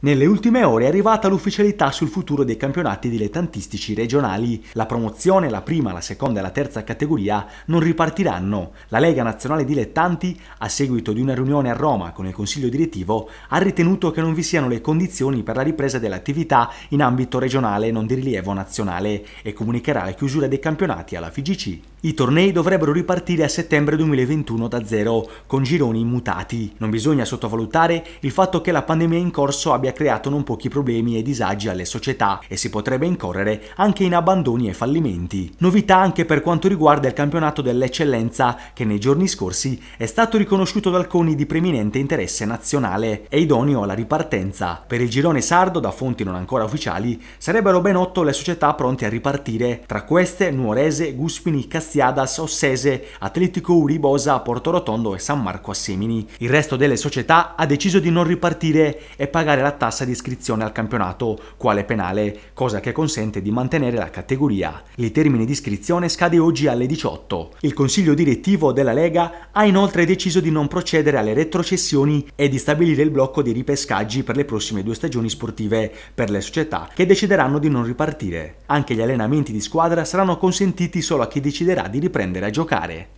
Nelle ultime ore è arrivata l'ufficialità sul futuro dei campionati dilettantistici regionali. La promozione, la prima, la seconda e la terza categoria non ripartiranno. La Lega Nazionale Dilettanti, a seguito di una riunione a Roma con il Consiglio direttivo, ha ritenuto che non vi siano le condizioni per la ripresa dell'attività in ambito regionale non di rilievo nazionale e comunicherà la chiusura dei campionati alla FIGC. I tornei dovrebbero ripartire a settembre 2021 da zero, con gironi mutati. Non bisogna sottovalutare il fatto che la pandemia in corso abbia creato non pochi problemi e disagi alle società e si potrebbe incorrere anche in abbandoni e fallimenti. Novità anche per quanto riguarda il campionato dell'eccellenza, che nei giorni scorsi è stato riconosciuto dal CONI di preminente interesse nazionale e idoneo alla ripartenza. Per il girone sardo, da fonti non ancora ufficiali, sarebbero ben otto le società pronte a ripartire, tra queste Nuorese, Guspini, Castellano, Graziadas, Ossese, Atletico Uribosa, Portorotondo e San Marco a Semini. Il resto delle società ha deciso di non ripartire e pagare la tassa di iscrizione al campionato, quale penale, cosa che consente di mantenere la categoria. Il termine di iscrizione scade oggi alle 18. Il consiglio direttivo della Lega ha inoltre deciso di non procedere alle retrocessioni e di stabilire il blocco dei ripescaggi per le prossime due stagioni sportive per le società che decideranno di non ripartire. Anche gli allenamenti di squadra saranno consentiti solo a chi deciderà di riprendere a giocare